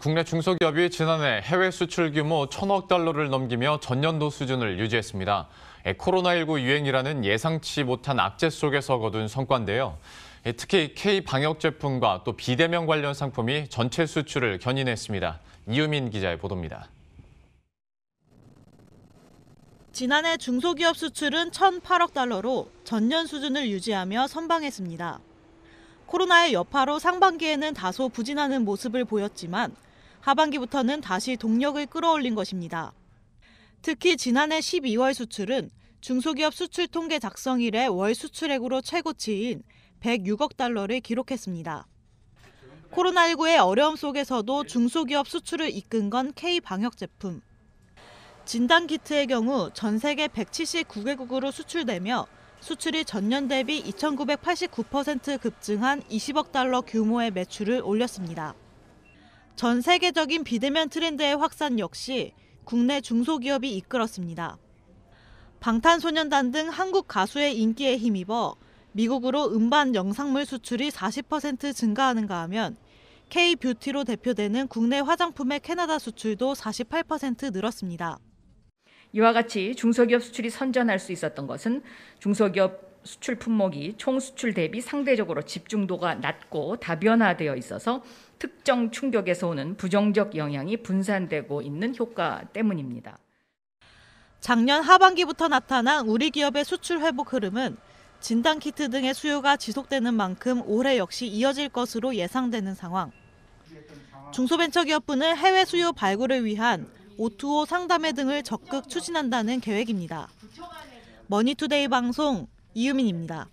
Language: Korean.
국내 중소기업이 지난해 해외 수출 규모 1 천억 달러를 넘기며 전년도 수준을 유지했습니다. 코로나19 유행이라는 예상치 못한 악재 속에서 거둔 성과인데요. 특히 K-방역 제품과 또 비대면 관련 상품이 전체 수출을 견인했습니다. 이유민 기자의 보도입니다. 지난해 중소기업 수출은 1,008억 달러로 전년 수준을 유지하며 선방했습니다. 코로나의 여파로 상반기에는 다소 부진하는 모습을 보였지만 하반기부터는 다시 동력을 끌어올린 것입니다. 특히 지난해 12월 수출은 중소기업 수출 통계 작성 이래 월 수출액으로 최고치인 106억 달러를 기록했습니다. 코로나19의 어려움 속에서도 중소기업 수출을 이끈 건 K 방역 제품. 진단 키트의 경우 전 세계 179개국으로 수출되며 수출이 전년 대비 2,989% 급증한 20억 달러 규모의 매출을 올렸습니다. 전 세계적인 비대면 트렌드의 확산 역시 국내 중소기업이 이끌었습니다. 방탄소년단 등 한국 가수의 인기에 힘입어 미국으로 음반 영상물 수출이 40% 증가하는가 하면 K 뷰티로 대표되는 국내 화장품의 캐나다 수출도 48% 늘었습니다. 이와 같이 중소기업 수출이 선전할 수 있었던 것은 중소기업 수출 품목이 총 수출 대비 상대적으로 집중도가 낮고 다변화되어 있어서 특정 충격에서 오는 부정적 영향이 분산되고 있는 효과 때문입니다. 작년 하반기부터 나타난 우리 기업의 수출 회복 흐름은 진단키트 등의 수요가 지속되는 만큼 올해 역시 이어질 것으로 예상되는 상황. 중소벤처기업부는 해외 수요 발굴을 위한 오투오 상담회 등을 적극 추진한다는 계획입니다. 머니투데이 방송 이유민입니다.